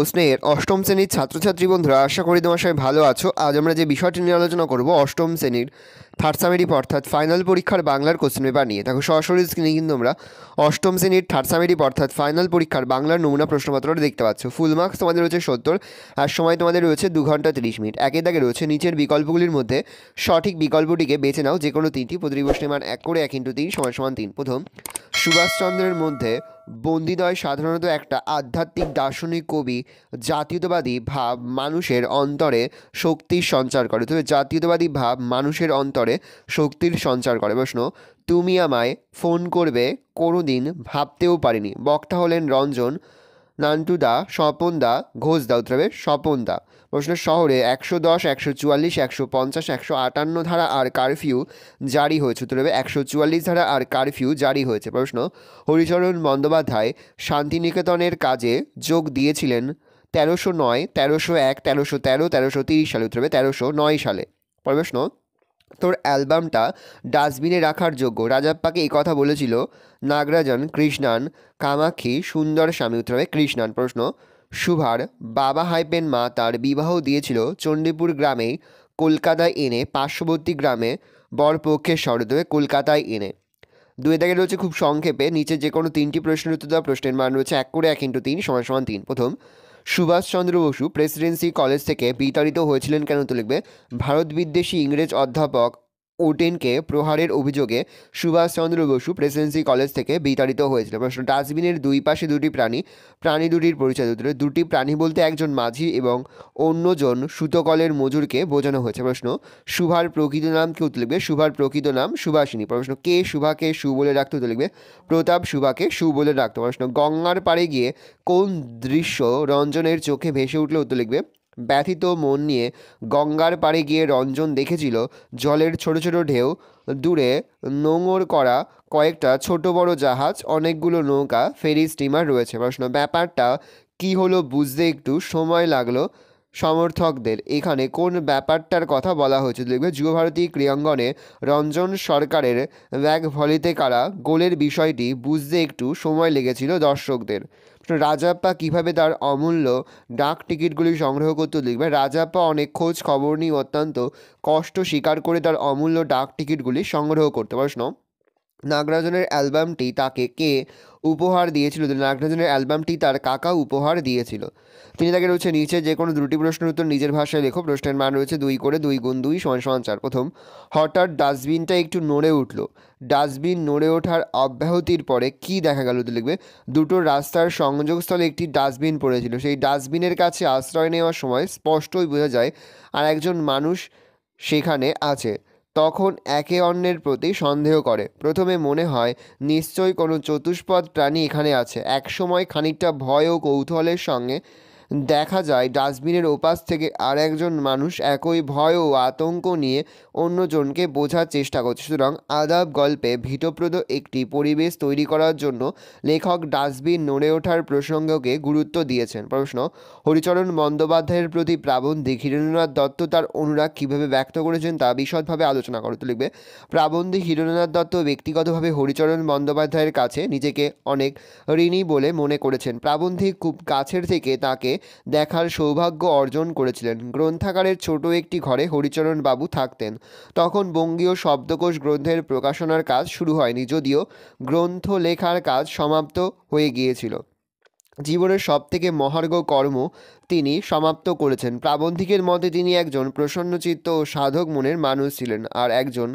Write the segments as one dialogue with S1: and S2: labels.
S1: প্রশ্নের অষ্টম শ্রেণীর ছাত্রছাত্রী বন্ধুরা আশা করি তোমার সবাই ভালো আছো আজ আমরা যে বিষয়টি নিয়ে আলোচনা করব অষ্টম শ্রেণীর থার্ড সামেটিভ অর্থাৎ ফাইনাল পরীক্ষার বাংলার কোশ্চেন পেপার নিয়ে দেখো সরাসরি স্ক্রিনে কিন্তু আমরা অষ্টম শ্রেণীর থার্ড সামেটিভ অর্থাৎ ফাইনাল পরীক্ষার বাংলার নমুনা প্রশ্নপত্রটা দেখতে পাচ্ছ ফুল মার্কস তোমাদের রয়েছে সত্তর আর সময় তোমাদের রয়েছে দু ঘন্টা তিরিশ মিনিট একে দাগে রয়েছে নিচের বিকল্পগুলির মধ্যে সঠিক বিকল্পটিকে বেছে নাও যে কোনো তিনটি প্রতিটি প্রশ্নের মান এক করে এক ইন্টু তিন সমান সমান তিন প্রথম সুভাষচন্দ্রের মধ্যে বন্দিদয় সাধারণত একটা আধ্যাত্মিক দার্শনিক কবি জাতীয়তাবাদী ভাব মানুষের অন্তরে শক্তির সঞ্চার করে তবে জাতীয়তাবাদী ভাব মানুষের অন্তরে শক্তির সঞ্চার করে প্রশ্ন তুমি আমায় ফোন করবে কোনো দিন ভাবতেও পারিনি বক্তা হলেন রঞ্জন নান্টুদা স্বপনদা ঘোষ দা উত্তর হবে স্বপনদা প্রশ্ন শহরে একশো দশ একশো চুয়াল্লিশ একশো পঞ্চাশ একশো আটান্ন ধারা আর কারফিউ জারি হয়েছে উত্তর হবে একশো চুয়াল্লিশ ধারা আর কারফিউ জারি হয়েছে প্রশ্ন হরিচরণ বন্দ্যোপাধ্যায় শান্তিনিকেতনের কাজে যোগ দিয়েছিলেন তেরোশো নয় তেরোশো এক তেরোশো তেরো তেরোশো তিরিশ সালে উত্তর হবে তেরোশো নয় সালে প্রশ্ন তোর অ্যালবামটা ডাস্টবিনে রাখার যোগ্য রাজাপ্পাকে এই কথা বলেছিল নাগরাজন কৃষ্ণান কামাক্ষী সুন্দর স্বামী উত্তর হবে কৃষ্ণান প্রশ্ন সুভার বাবা হাইপেন মা তার বিবাহ দিয়েছিল চণ্ডীপুর গ্রামে কলকাতায় এনে পার্শ্ববর্তী গ্রামে বরপক্ষের শরদ কলকাতায় এনে দুই দাগে রয়েছে খুব সংক্ষেপে নিচে যে কোনো তিনটি প্রশ্নের উত্তর দেওয়া প্রশ্নের মান রয়েছে এক করে এক ইন্টু তিন সমান সমান তিন প্রথম সুভাষচন্দ্র বসু প্রেসিডেন্সি কলেজ থেকে বিতাড়িত হয়েছিলেন কেন তো লিখবে ভারত বিদ্বেষী ইংরেজ অধ্যাপক ওটেনকে প্রহারের অভিযোগে সুভাষচন্দ্র বসু প্রেসিডেন্সি কলেজ থেকে বিতাড়িত হয়েছিল প্রশ্ন ডাস্টবিনের দুই পাশে দুটি প্রাণী প্রাণী দুটির পরিচয় দিতে দুটি প্রাণী বলতে একজন মাঝি এবং অন্যজন সুতকলের মজুরকে বোঝানো হয়েছে প্রশ্ন সুভার প্রকৃত নাম কেউ লিখবে সুভার প্রকৃত নাম সুভাষিনী প্রশ্ন কে সুভাকে সু বলে রাখতে হতে প্রতাপ সুভাকে সু বলে রাখতো প্রশ্ন গঙ্গার পাড়ে গিয়ে কোন দৃশ্য রঞ্জনের চোখে ভেসে উঠলে উত্তর লিখবে ব্যথিত মন নিয়ে গঙ্গার পাড়ে গিয়ে রঞ্জন দেখেছিল জলের ছোট ছোট ঢেউ দূরে নোঙর করা কয়েকটা ছোট বড় জাহাজ অনেকগুলো নৌকা ফেরি স্টিমার রয়েছে প্রশ্ন ব্যাপারটা কি হলো বুঝতে একটু সময় লাগলো সমর্থকদের এখানে কোন ব্যাপারটার কথা বলা হয়েছে দেখবে যুবভারতী ক্রীড়াঙ্গনে রঞ্জন সরকারের ব্যাগ ভলিতে কারা গোলের বিষয়টি বুঝতে একটু সময় লেগেছিল দর্শকদের রাজাপ্পা কিভাবে তার অমূল্য ডাক টিকিটগুলি সংগ্রহ করতে লিখবে রাজাপ্পা অনেক খোঁজ খবর নিয়ে অত্যন্ত কষ্ট স্বীকার করে তার অমূল্য ডাক টিকিটগুলি সংগ্রহ করতে প্রশ্ন নাগরাজনের অ্যালবামটি তাকে কে উপহার দিয়েছিল নাগরাজনের অ্যালবামটি তার কাকা উপহার দিয়েছিল তিনি তাকে রয়েছে নিচে যে কোনো দুটি প্রশ্নের উত্তর নিজের ভাষায় লেখো প্রশ্নের মান রয়েছে দুই করে দুই গুণ দুই সমান সমান চার প্রথম হঠাৎ ডাস্টবিনটা একটু নড়ে উঠল ডাস্টবিন নড়ে ওঠার অব্যাহতির পরে কি দেখা গেল তো লিখবে দুটো রাস্তার সংযোগস্থলে একটি ডাস্টবিন পড়েছিল সেই ডাস্টবিনের কাছে আশ্রয় নেওয়ার সময় স্পষ্টই বোঝা যায় আর একজন মানুষ সেখানে আছে তখন একে অন্যের প্রতি সন্দেহ করে প্রথমে মনে হয় নিশ্চয়ই কোনো চতুষ্পদ প্রাণী এখানে আছে একসময় খানিকটা ভয় ও কৌতূহলের সঙ্গে দেখা যায় ডাস্টবিনের ওপাশ থেকে আর একজন মানুষ একই ভয় ও আতঙ্ক নিয়ে অন্যজনকে বোঝার চেষ্টা করছে সুতরাং আদাব গল্পে ভীতপ্রদ একটি পরিবেশ তৈরি করার জন্য লেখক ডাস্টবিন নড়ে ওঠার প্রসঙ্গকে গুরুত্ব দিয়েছেন প্রশ্ন হরিচরণ বন্দ্যোপাধ্যায়ের প্রতি প্রাবন্ধিক হিরেন্দ্রনাথ দত্ত তার অনুরাগ কীভাবে ব্যক্ত করেছেন তা বিশদভাবে আলোচনা করতে লিখবে প্রাবন্ধিক হিরেন্দ্রনাথ দত্ত ব্যক্তিগতভাবে হরিচরণ বন্দ্যোপাধ্যায়ের কাছে নিজেকে অনেক ঋণী বলে মনে করেছেন প্রাবন্ধিক খুব কাছের থেকে তাকে দেখার সৌভাগ্য অর্জন করেছিলেন গ্রন্থাগারের ছোট একটি ঘরে হরিচরণ বাবু থাকতেন তখন বঙ্গীয় শব্দকোষ গ্রন্থের প্রকাশনার কাজ শুরু হয়নি যদিও গ্রন্থ লেখার কাজ সমাপ্ত হয়ে গিয়েছিল জীবনের সবথেকে মহার্ঘ কর্ম তিনি সমাপ্ত করেছেন প্রাবন্ধিকের মতে তিনি একজন প্রসন্নচিত্ত ও সাধক মনের মানুষ ছিলেন আর একজন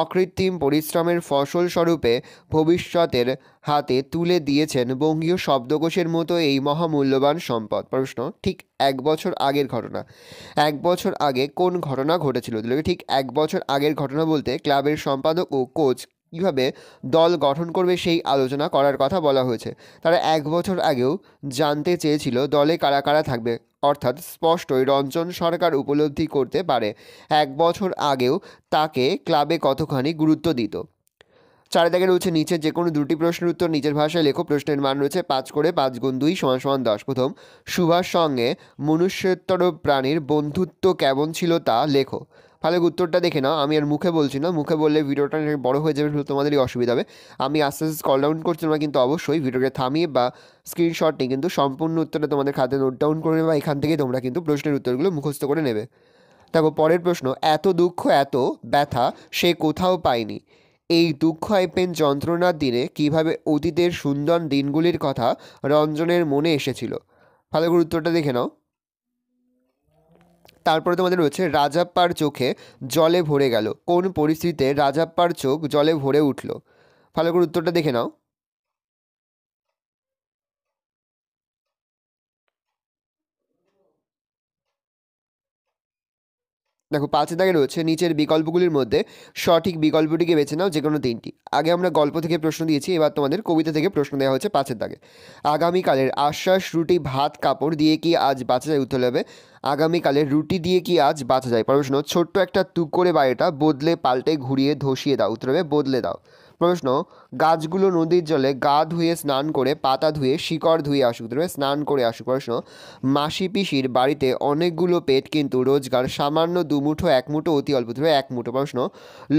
S1: অকৃত্রিম পরিশ্রমের ফসল স্বরূপে ভবিষ্যতের হাতে তুলে দিয়েছেন বঙ্গীয় শব্দকোষের মতো এই মহামূল্যবান সম্পদ প্রশ্ন ঠিক এক বছর আগের ঘটনা এক বছর আগে কোন ঘটনা ঘটেছিল ঠিক এক বছর আগের ঘটনা বলতে ক্লাবের সম্পাদক ও কোচ কীভাবে দল গঠন করবে সেই আলোচনা করার কথা বলা হয়েছে তারা এক বছর আগেও জানতে চেয়েছিল দলে কারা কারা থাকবে অর্থাৎ স্পষ্টই রঞ্জন সরকার উপলব্ধি করতে পারে এক বছর আগেও তাকে ক্লাবে কতখানি গুরুত্ব দিত চারিদিকে রয়েছে নিচে যে কোনো দুটি প্রশ্নের উত্তর নিজের ভাষায় লেখো প্রশ্নের মান রয়েছে পাঁচ করে পাঁচ গুণ দুই সমান সমান দশ প্রথম সুভাষ সঙ্গে মনুষ্যত্তর প্রাণীর বন্ধুত্ব কেমন ছিল তা লেখো তাহলে উত্তরটা দেখে নাও আমি আর মুখে বলছি না মুখে বললে ভিডিওটা বড় হয়ে যাবে তোমাদেরই অসুবিধা হবে আমি আস্তে আস্তে স্কল ডাউন করছি না কিন্তু অবশ্যই ভিডিওকে থামিয়ে বা স্ক্রিনশট নিয়ে কিন্তু সম্পূর্ণ উত্তরটা তোমাদের খাতে নোট ডাউন করে নেবে এখান থেকে তোমরা কিন্তু প্রশ্নের উত্তরগুলো মুখস্থ করে নেবে দেখো পরের প্রশ্ন এত দুঃখ এত ব্যথা সে কোথাও পায়নি এই দুঃখ আইপেন যন্ত্রণার দিনে কিভাবে অতীতের সুন্দর দিনগুলির কথা রঞ্জনের মনে এসেছিল ফালেগুর উত্তরটা দেখে নাও তারপরে তোমাদের রয়েছে রাজাপ্পার চোখে জলে ভরে গেল কোন পরিস্থিতিতে রাজাপ্পার চোখ জলে ভরে উঠল ভালো করে উত্তরটা দেখে নাও দেখো পাঁচে দাগে রয়েছে নিচের বিকল্পগুলির মধ্যে সঠিক বিকল্পটিকে বেছে নাও যে কোনো তিনটি আগে আমরা গল্প থেকে প্রশ্ন দিয়েছি এবার তোমাদের কবিতা থেকে প্রশ্ন দেওয়া হয়েছে পাঁচের দাগে আগামীকালের আশ্বাস রুটি ভাত কাপড় দিয়ে কি আজ বাঁচা যায় উত্তর হবে আগামীকালের রুটি দিয়ে কি আজ বাঁচা যায় পড়াশোনা ছোট্ট একটা তুক করে বাড়িটা বদলে পাল্টে ঘুরিয়ে ধসিয়ে দাও উত্তর হবে বদলে দাও প্রশ্ন গাছগুলো নদীর জলে গা ধুয়ে স্নান করে পাতা ধুয়ে শিকড় ধুয়ে আসুক স্নান করে আসুক প্রশ্ন মাসি পিসির বাড়িতে অনেকগুলো পেট কিন্তু রোজগার সামান্য দুমুঠো এক মুঠো অতি অল্প ধরে এক মুঠো প্রশ্ন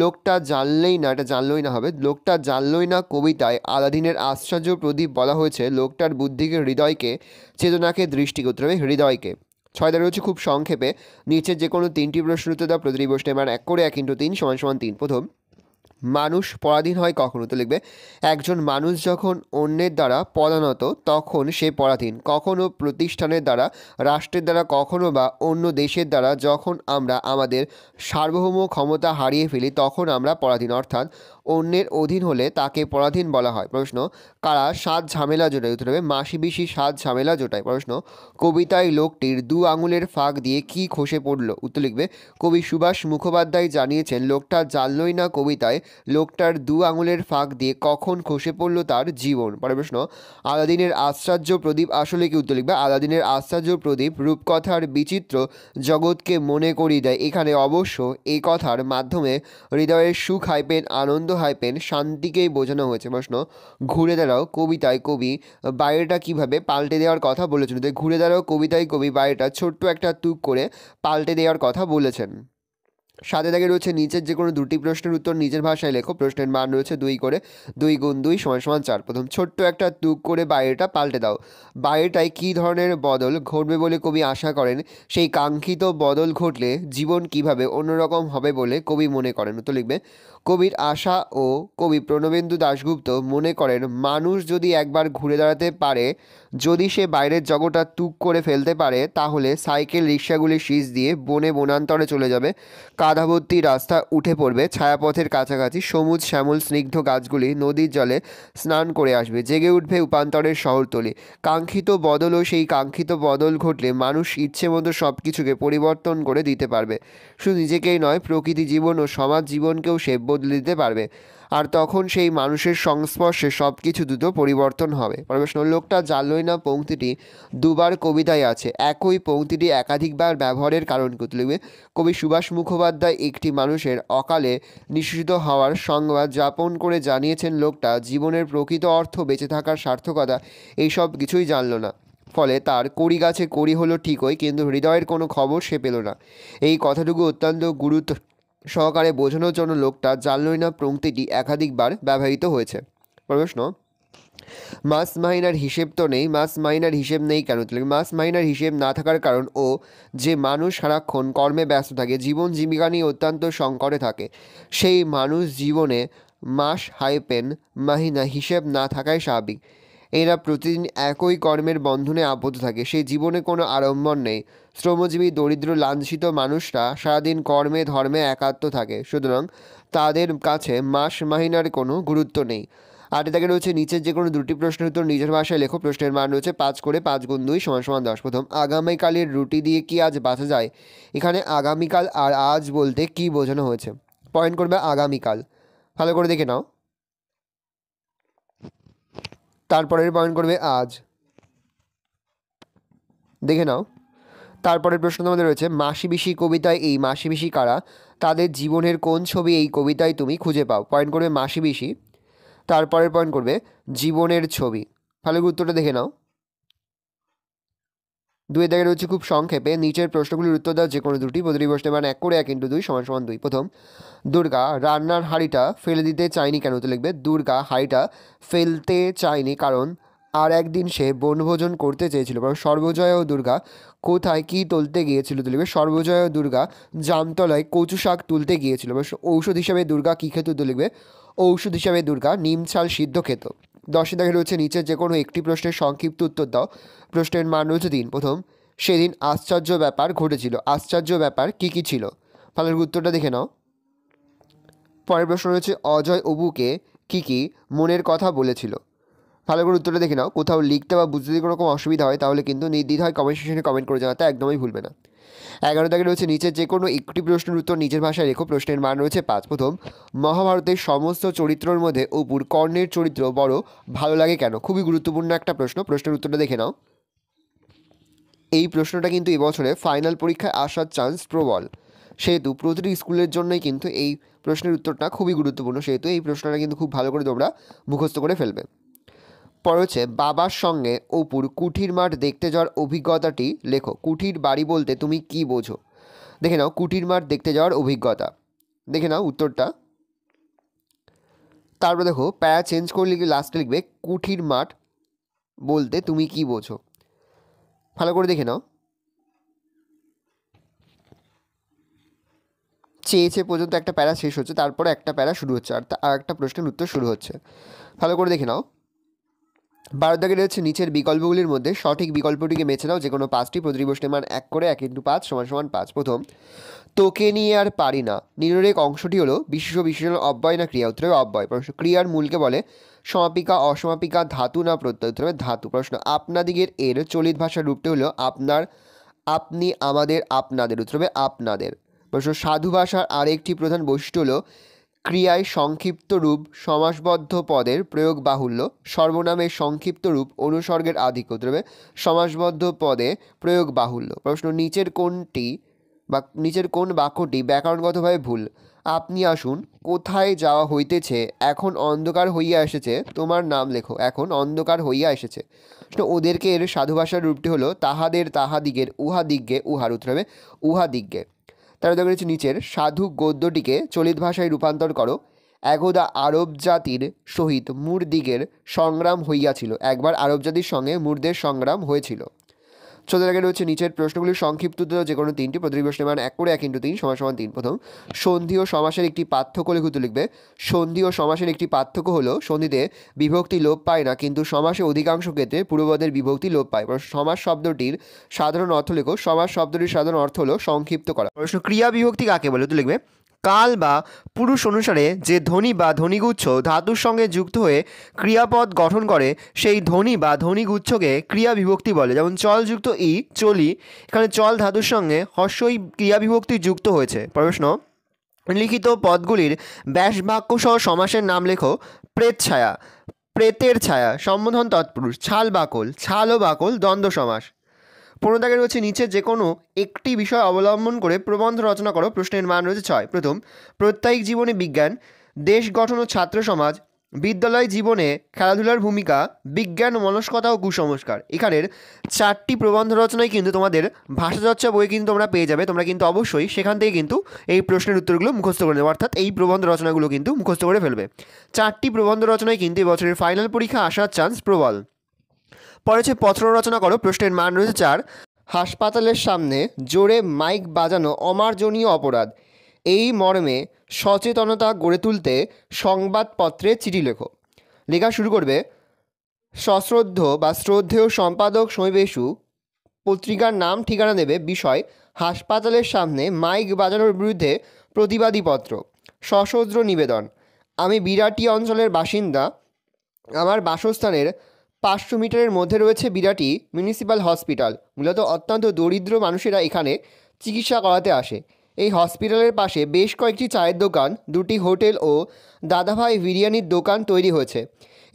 S1: লোকটা জানলেই না এটা জানলই না হবে লোকটা জানলই না কবিতায় আলাদিনের আশ্চর্য প্রদীপ বলা হয়েছে লোকটার বুদ্ধিকে হৃদয়কে চেতনাকে দৃষ্টি করতে হবে হৃদয়কে ছয় দাঁড়িয়ে রয়েছে খুব সংক্ষেপে নিচে যে কোনো তিনটি প্রশ্ন উত্তর দেওয়া প্রতিটি প্রশ্নে মান এক করে এক ইন্টু তিন সমান সমান তিন প্রথম মানুষ পরাধীন হয় কখনো তো লিখবে একজন মানুষ যখন অন্যের দ্বারা পদানত তখন সে পরাধীন কখনো প্রতিষ্ঠানের দ্বারা রাষ্ট্রের দ্বারা কখনো বা অন্য দেশের দ্বারা যখন আমরা আমাদের সার্বভৌম ক্ষমতা হারিয়ে ফেলি তখন আমরা পরাধীন অর্থাৎ অন্যের অধীন হলে তাকে পরাধীন বলা হয় প্রশ্ন কারা সাত ঝামেলা জোটায় উত্তর হবে মাসি বিশি সাত ঝামেলা জোটায় প্রশ্ন কবিতায় লোকটির দু আঙুলের ফাঁক দিয়ে কি খসে পড়ল উত্তর লিখবে কবি সুভাষ মুখোপাধ্যায় জানিয়েছেন লোকটা জানলই না কবিতায় লোকটার দু আঙুলের ফাঁক দিয়ে কখন খসে পড়ল তার জীবন পরে প্রশ্ন আলাদিনের আশ্চর্য প্রদীপ আসলে কি উত্তর লিখবে আলাদিনের আশ্চর্য প্রদীপ রূপকথার বিচিত্র জগৎকে মনে করিয়ে দেয় এখানে অবশ্য এই কথার মাধ্যমে হৃদয়ের সুখ হাইপেন আনন্দ হাইপেন শান্তিকেই বোঝানো হয়েছে প্রশ্ন ঘুরে দাঁড়াও কবিতায় কবি বাইরেটা কিভাবে পাল্টে দেওয়ার কথা বলেছেন ঘুরে দাঁড়াও কবিতায় কবি বাইরেটা ছোট্ট একটা তুক করে পাল্টে দেওয়ার কথা বলেছেন সাথে দাগে রয়েছে নিচের যে কোনো দুটি প্রশ্নের উত্তর নিজের ভাষায় লেখো প্রশ্নের মান রয়েছে দুই করে দুই গুণ দুই সমান সমান চার প্রথম ছোট্ট একটা তুক করে বাইরেটা পাল্টে দাও বাইরেটায় কী ধরনের বদল ঘটবে বলে কবি আশা করেন সেই কাঙ্ক্ষিত বদল ঘটলে জীবন কিভাবে অন্যরকম হবে বলে কবি মনে করেন তো লিখবে কবির আশা ও কবি প্রণবেন্দু দাশগুপ্ত মনে করেন মানুষ যদি একবার ঘুরে দাঁড়াতে পারে যদি সে বাইরের জগৎটা তুক করে ফেলতে পারে তাহলে সাইকেল রিক্সাগুলি শীষ দিয়ে বনে বনান্তরে চলে যাবে কার আধাবর্তী রাস্তা উঠে পড়বে ছায়াপথের কাছাকাছি সবুজ শ্যামল স্নিগ্ধ গাছগুলি নদীর জলে স্নান করে আসবে জেগে উঠবে উপান্তরের শহরতলি কাঙ্ক্ষিত বদল ও সেই কাঙ্ক্ষিত বদল ঘটলে মানুষ ইচ্ছে মতো সব কিছুকে পরিবর্তন করে দিতে পারবে শুধু নিজেকেই নয় প্রকৃতি জীবন ও সমাজ জীবনকেও সে বদলে দিতে পারবে আর তখন সেই মানুষের সংস্পর্শে সব কিছু দ্রুত পরিবর্তন হবে পরিবেশন লোকটা জানলই না পংক্তিটি দুবার কবিতায় আছে একই পংক্তিটি একাধিকবার ব্যবহারের কারণ করতে লিখবে কবি সুভাষ মুখোপাধ্যায় একটি মানুষের অকালে নিশ্চিত হওয়ার সংবাদ যাপন করে জানিয়েছেন লোকটা জীবনের প্রকৃত অর্থ বেঁচে থাকার সার্থকতা এইসব কিছুই জানল না ফলে তার কড়ি গাছে কড়ি হলো ঠিকই কিন্তু হৃদয়ের কোনো খবর সে পেল না এই কথাটুকু অত্যন্ত গুরুত্ব সহকারে বোঝানোর জন্য লোকটা জানলই না প্রংক্তিটি একাধিকবার ব্যবহৃত হয়েছে প্রশ্ন মাস মাইনার হিসেব তো নেই মাস মাইনার হিসেব নেই কেন তাহলে মাস মাইনার হিসেব না থাকার কারণ ও যে মানুষ সারাক্ষণ কর্মে ব্যস্ত থাকে জীবন জীবিকা নিয়ে অত্যন্ত সংকটে থাকে সেই মানুষ জীবনে মাস হাইপেন মাহিনা হিসেব না থাকাই স্বাভাবিক এরা প্রতিদিন একই কর্মের বন্ধনে আবদ্ধ থাকে সেই জীবনে কোনো আড়ম্বর নেই শ্রমজীবী দরিদ্র লাঞ্ছিত মানুষরা সারাদিন কর্মে ধর্মে একাত্ম থাকে সুতরাং তাদের কাছে মাস মাহিনার কোনো গুরুত্ব নেই আর এটাকে রয়েছে নিচের যে কোনো দুটি প্রশ্নের উত্তর নিজের ভাষায় লেখো প্রশ্নের মান রয়েছে পাঁচ করে পাঁচ গুণ দুই সমান সমান দশ প্রথম আগামীকালের রুটি দিয়ে কি আজ বাঁচা যায় এখানে আগামীকাল আর আজ বলতে কি বোঝানো হয়েছে পয়েন্ট করবে আগামীকাল ভালো করে দেখে নাও তারপরের পয়েন্ট করবে আজ দেখে নাও তারপরের প্রশ্ন তোমাদের রয়েছে মাসিবিশি কবিতায় এই মাসিবিশি কারা তাদের জীবনের কোন ছবি এই কবিতায় তুমি খুঁজে পাও পয়েন্ট করবে মাসিবিশি তারপরের পয়েন্ট করবে জীবনের ছবি ভালো গুরুত্বটা দেখে নাও দুই দাগে রয়েছে খুব সংক্ষেপে নিচের প্রশ্নগুলির উত্তর দেওয়া যে কোনো দুটি প্রতিটি প্রশ্নে মানে এক করে এক ইন্টু দুই সমান সমান দুই প্রথম দুর্গা রান্নার হাঁড়িটা ফেলে দিতে চায়নি কেন তো লিখবে দুর্গা হাঁড়িটা ফেলতে চায়নি কারণ আর একদিন সে বনভোজন করতে চেয়েছিল কারণ সর্বজয় ও দুর্গা কোথায় কি তুলতে গিয়েছিল দুলিপের সর্বজয় ও দুর্গা জামতলায় কচু শাক তুলতে গিয়েছিল ঔষধ হিসাবে দুর্গা কী খেত দুলিপে ঔষধ হিসাবে দুর্গা নিমছাল সিদ্ধ খেত দশে দেখে রয়েছে নিচের যে কোনো একটি প্রশ্নের সংক্ষিপ্ত উত্তর দাও প্রশ্নের মান রয়েছে দিন প্রথম সেদিন আশ্চর্য ব্যাপার ঘটেছিল আশ্চর্য ব্যাপার কি কি ছিল ফলের উত্তরটা দেখে নাও পরের প্রশ্ন রয়েছে অজয় অবুকে কি কি মনের কথা বলেছিল ভালো করে উত্তরটা দেখে নাও কোথাও লিখতে বা বুঝতে কোনো রকম অসুবিধা হয় তাহলে কিন্তু নির্দ্বিধায় কমেন্ট সেশনে কমেন্ট করে জানাতে একদমই ভুলবে না এগারো দাগে রয়েছে নিচের যে কোনো একটি প্রশ্নের উত্তর নিজের ভাষায় রেখো প্রশ্নের মান রয়েছে পাঁচ প্রথম মহাভারতের সমস্ত চরিত্রের মধ্যে অপুর কর্ণের চরিত্র বড় ভালো লাগে কেন খুবই গুরুত্বপূর্ণ একটা প্রশ্ন প্রশ্নের উত্তরটা দেখে নাও এই প্রশ্নটা কিন্তু এবছরে ফাইনাল পরীক্ষায় আসার চান্স প্রবল সেহেতু প্রতিটি স্কুলের জন্যই কিন্তু এই প্রশ্নের উত্তরটা খুবই গুরুত্বপূর্ণ সেহেতু এই প্রশ্নটা কিন্তু খুব ভালো করে তোমরা মুখস্থ করে ফেলবে পর হচ্ছে বাবার সঙ্গে অপুর কুঠির মাঠ দেখতে যাওয়ার অভিজ্ঞতাটি লেখো কুঠির বাড়ি বলতে তুমি কি বোঝো দেখে নাও কুঠির মাঠ দেখতে যাওয়ার অভিজ্ঞতা দেখে নাও উত্তরটা তারপর দেখো প্যারা চেঞ্জ করলে কি লাস্টে লিখবে কুঠির মাঠ বলতে তুমি কি বোঝো ভালো করে দেখে নাও চেয়েছে পর্যন্ত একটা প্যারা শেষ হচ্ছে তারপরে একটা প্যারা শুরু হচ্ছে আর আর একটা প্রশ্নের উত্তর শুরু হচ্ছে ভালো করে দেখে নাও বারো দাগের হচ্ছে নিচের বিকল্পগুলির মধ্যে সঠিক বিকল্পটিকে বেছে নাও যে কোনো পাঁচটি প্রতি প্রশ্নের মান এক করে এক ইন্টু পাঁচ সমান সমান পাঁচ প্রথম তোকে নিয়ে আর পারি না নিরেক অংশটি হলো বিশেষ বিশেষণ অব্যয় না ক্রিয়া উত্তরে অব্যয় প্রশ্ন ক্রিয়ার মূলকে বলে সমাপিকা অসমাপিকা ধাতু না প্রত্যয় উত্তরে ধাতু প্রশ্ন আপনাদিগের এর চলিত ভাষার রূপটি হলো আপনার আপনি আমাদের আপনাদের উত্তরে আপনাদের প্রশ্ন সাধু ভাষার আরেকটি প্রধান বৈশিষ্ট্য হলো ক্রিয়ায় সংক্ষিপ্ত রূপ সমাসবদ্ধ পদের প্রয়োগ বাহুল্য সর্বনামে সংক্ষিপ্ত রূপ অনুসর্গের আধিক্য দ্রবে সমাসবদ্ধ পদে প্রয়োগ বাহুল্য প্রশ্ন নিচের কোনটি বা নিচের কোন বাক্যটি ব্যাকরণগতভাবে ভুল আপনি আসুন কোথায় যাওয়া হইতেছে এখন অন্ধকার হইয়া এসেছে তোমার নাম লেখো এখন অন্ধকার হইয়া এসেছে ওদেরকে এর সাধুভাষার রূপটি হলো তাহাদের তাহাদিগের উহাদিগ্গে উহার উত্তর হবে উহাদিগ্গে তারা দেখা যাচ্ছে নিচের সাধু গদ্যটিকে চলিত ভাষায় রূপান্তর করো একদা আরব জাতির সহিত মুরদিগের সংগ্রাম হইয়াছিল একবার আরব জাতির সঙ্গে মুরদের সংগ্রাম হয়েছিল সতেরো আগে রয়েছে নিচের প্রশ্নগুলি সংক্ষিপ্ত যে কোনো তিনটি প্রতিটি প্রশ্নের মান এক করে এক ইন্টু তিন সমান সমান তিন প্রথম সন্ধি ও সমাসের একটি পার্থক্য লিখিত লিখবে সন্ধি ও সমাসের একটি পার্থক্য হলো সন্ধিতে বিভক্তি লোপ পায় না কিন্তু সমাসে অধিকাংশ ক্ষেত্রে পূর্ববাদের বিভক্তি লোপ পায় সমাস শব্দটির সাধারণ অর্থ লেখো সমাস শব্দটির সাধারণ অর্থ হলো সংক্ষিপ্ত করা প্রশ্ন ক্রিয়া বিভক্তি কাকে বলে তো লিখবে কাল বা পুরুষ অনুসারে যে ধ্বনি বা ধ্বনিগুচ্ছ ধাতুর সঙ্গে যুক্ত হয়ে ক্রিয়াপদ গঠন করে সেই ধ্বনি বা ধ্বনিগুচ্ছকে ক্রিয়া বিভক্তি বলে যেমন চলযুক্ত ই চলি এখানে চল ধাতুর সঙ্গে হর্ষই ক্রিয়া বিভক্তি যুক্ত হয়েছে প্রশ্ন লিখিত পদগুলির ব্যাসবাক্য সহ সমাসের নাম লেখো প্রেত ছায়া প্রেতের ছায়া সম্বোধন তৎপুরুষ ছাল বাকল ছাল ও বাকল দ্বন্দ্ব সমাস পনেরো রয়েছে নিচে যে কোনো একটি বিষয় অবলম্বন করে প্রবন্ধ রচনা করো প্রশ্নের মান রয়েছে ছয় প্রথম প্রত্যয়িক জীবনে বিজ্ঞান দেশ গঠন ও ছাত্র সমাজ বিদ্যালয় জীবনে খেলাধুলার ভূমিকা বিজ্ঞান মনস্কতা ও কুসংস্কার এখানের চারটি প্রবন্ধ রচনায় কিন্তু তোমাদের ভাষাচর্চা বই কিন্তু তোমরা পেয়ে যাবে তোমরা কিন্তু অবশ্যই সেখান থেকে কিন্তু এই প্রশ্নের উত্তরগুলো মুখস্থ করে দেবে অর্থাৎ এই প্রবন্ধ রচনাগুলো কিন্তু মুখস্থ করে ফেলবে চারটি প্রবন্ধ রচনায় কিন্তু এবছরের ফাইনাল পরীক্ষা আসার চান্স প্রবল পরে হচ্ছে পত্র রচনা করো প্রশ্নের মান রয়েছে চার হাসপাতালের সামনে জোরে মাইক বাজানো অমার্জনীয় অপরাধ এই মর্মে সচেতনতা গড়ে তুলতে সংবাদপত্রে চিঠি লেখো লেখা শুরু করবে সশ্রদ্ধ বা শ্রদ্ধেয় সম্পাদক সমীবেশু পত্রিকার নাম ঠিকানা দেবে বিষয় হাসপাতালের সামনে মাইক বাজানোর বিরুদ্ধে প্রতিবাদী পত্র সশস্ত্র নিবেদন আমি বিরাটি অঞ্চলের বাসিন্দা আমার বাসস্থানের পাঁচশো মিটারের মধ্যে রয়েছে বিরাটি মিউনিসিপ্যাল হসপিটাল মূলত অত্যন্ত দরিদ্র মানুষেরা এখানে চিকিৎসা করাতে আসে এই হসপিটালের পাশে বেশ কয়েকটি চায়ের দোকান দুটি হোটেল ও দাদাভাই বিরিয়ানির দোকান তৈরি হয়েছে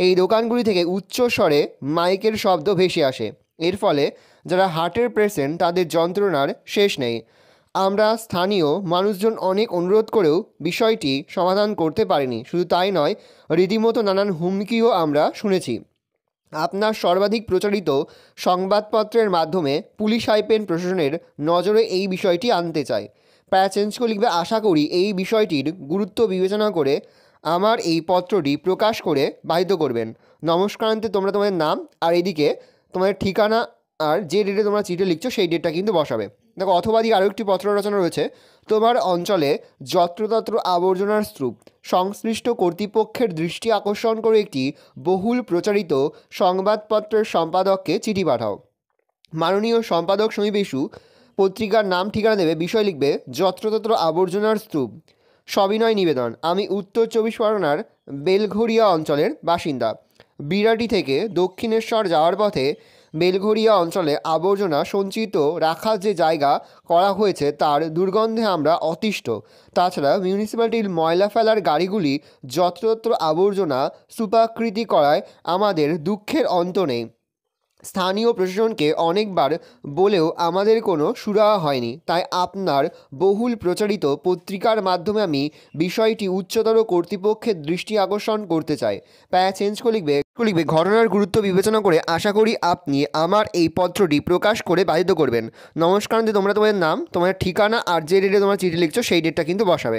S1: এই দোকানগুলি থেকে উচ্চ স্বরে মাইকের শব্দ ভেসে আসে এর ফলে যারা হার্টের পেশেন্ট তাদের যন্ত্রণার শেষ নেই আমরা স্থানীয় মানুষজন অনেক অনুরোধ করেও বিষয়টি সমাধান করতে পারিনি শুধু তাই নয় রীতিমতো নানান হুমকিও আমরা শুনেছি আপনার সর্বাধিক প্রচারিত সংবাদপত্রের মাধ্যমে পুলিশ হাইপেন প্রশাসনের নজরে এই বিষয়টি আনতে চায় প্যারা চেঞ্জ করে লিখবে আশা করি এই বিষয়টির গুরুত্ব বিবেচনা করে আমার এই পত্রটি প্রকাশ করে বাহিত করবেন নমস্কারান্তে তোমরা তোমাদের নাম আর এদিকে তোমাদের ঠিকানা আর যে ডেটে তোমরা চিঠি লিখছো সেই ডেটটা কিন্তু বসাবে দেখো অথবাধিক আরও একটি পত্র রচনা রয়েছে তোমার অঞ্চলে যত্রতত্র আবর্জনার স্তূপ সংশ্লিষ্ট কর্তৃপক্ষের দৃষ্টি আকর্ষণ করে একটি বহুল প্রচারিত সংবাদপত্রের সম্পাদককে চিঠি পাঠাও মাননীয় সম্পাদক সমীবেশু পত্রিকার নাম ঠিকানা দেবে বিষয় লিখবে যত্রতত্র আবর্জনার স্তূপ সবিনয় নিবেদন আমি উত্তর চব্বিশ পরগনার বেলঘরিয়া অঞ্চলের বাসিন্দা বিরাটি থেকে দক্ষিণেশ্বর যাওয়ার পথে বেলঘরিয়া অঞ্চলে আবর্জনা সঞ্চিত রাখার যে জায়গা করা হয়েছে তার দুর্গন্ধে আমরা অতিষ্ঠ তাছাড়া মিউনিসিপ্যালিটির ময়লা ফেলার গাড়িগুলি যত্রতত্র আবর্জনা সুপাকৃতি করায় আমাদের দুঃখের অন্ত নেই স্থানীয় প্রশাসনকে অনেকবার বলেও আমাদের কোনো সুরাহা হয়নি তাই আপনার বহুল প্রচারিত পত্রিকার মাধ্যমে আমি বিষয়টি উচ্চতর কর্তৃপক্ষের দৃষ্টি আকর্ষণ করতে চাই প্যা চেঞ্জ করে লিখবে লিখবে ঘটনার গুরুত্ব বিবেচনা করে আশা করি আপনি আমার এই পত্রটি প্রকাশ করে বাধিত করবেন নমস্কার যে তোমরা তোমাদের নাম তোমার ঠিকানা আর যে ডেটে তোমরা চিঠি লিখছো সেই ডেটটা কিন্তু বসাবে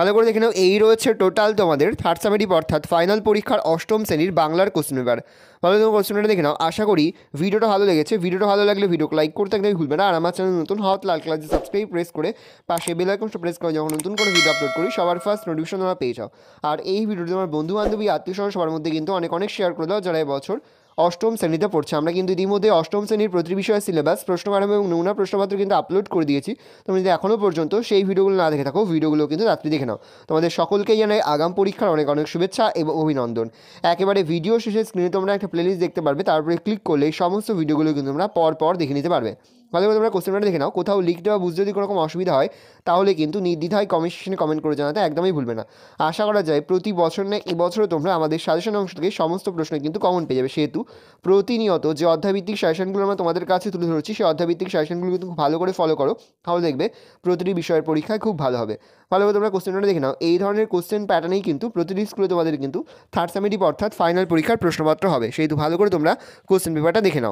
S1: ভালো করে দেখে নাও এই রয়েছে টোটাল তোমাদের থার্ড সামেটিভ অর্থাৎ ফাইনাল পরীক্ষার অষ্টম শ্রেণীর বাংলার কোশ্চেন পেপার ভালো তোমার কোশ্চেন দেখে নাও আশা করি ভিডিওটা ভালো লেগেছে ভিডিওটা ভালো লাগলে ভিডিওকে লাইক করতে একদমই ভুলবে না আর আমার চ্যানেল নতুন হওয়া লাল ক্লাসে সাবস্ক্রাইব প্রেস করে পাশে বেল আইকনটা প্রেস করে যখন নতুন করে ভিডিও আপলোড করি সবার ফার্স্ট নোটিফিকেশন তোমরা পেয়ে যাও আর এই ভিডিওটি তোমার বন্ধু বান্ধবী আত্মীয় সবার মধ্যে কিন্তু অনেক অনেক শেয়ার করে দাও যারা এবছর অষ্টম শ্রেণীতে পড়ছে আমরা কিন্তু ইতিমধ্যে অষ্টম শ্রেণীর প্রতিটি বিষয়ের সিলেবাস প্রশ্ন এবং নমুনা প্রশ্নপত্র কিন্তু আপলোড করে দিয়েছি তোমরা যদি এখনও পর্যন্ত সেই ভিডিওগুলো না দেখে থাকো ভিডিওগুলো কিন্তু রাত্রি দেখে নাও তোমাদের সকলকেই জানাই আগাম পরীক্ষার অনেক অনেক শুভেচ্ছা এবং অভিনন্দন একেবারে ভিডিও শেষে স্ক্রিনে তোমরা একটা প্লেলিস্ট দেখতে পারবে তারপরে ক্লিক করলে এই সমস্ত ভিডিওগুলো কিন্তু তোমরা পরপর দেখে নিতে পারবে ভালো করে তোমরা কোশ্চেনটা দেখে নাও কোথাও লিখতে বা বুঝতে যদি কোনো রকম অসুবিধা হয় তাহলে কিন্তু নির্দ্বিধায় কমেন্ট সেকশনে কমেন্ট করে জানাতে একদমই ভুলবে না আশা করা যায় প্রতি বছর না এবছরও তোমরা আমাদের সাজেশন অংশ থেকে সমস্ত প্রশ্ন কিন্তু কমন পেয়ে যাবে সেহেতু প্রতিনিয়ত যে অধ্যাভিত্তিক সাজেশনগুলো আমরা তোমাদের কাছে তুলে ধরছি সেই অধ্যাভিত্তিক সাজেশনগুলো কিন্তু ভালো করে ফলো করো তাহলে দেখবে প্রতিটি বিষয়ের পরীক্ষায় খুব ভালো হবে ভালো করে তোমরা কোশ্চেনটা দেখে নাও এই ধরনের কোশ্চেন প্যাটার্নেই কিন্তু প্রতিটি স্কুলে তোমাদের কিন্তু থার্ড সেমিটিভ অর্থাৎ ফাইনাল পরীক্ষার প্রশ্নপত্র হবে সেহেতু ভালো করে তোমরা কোশ্চেন পেপারটা দেখে নাও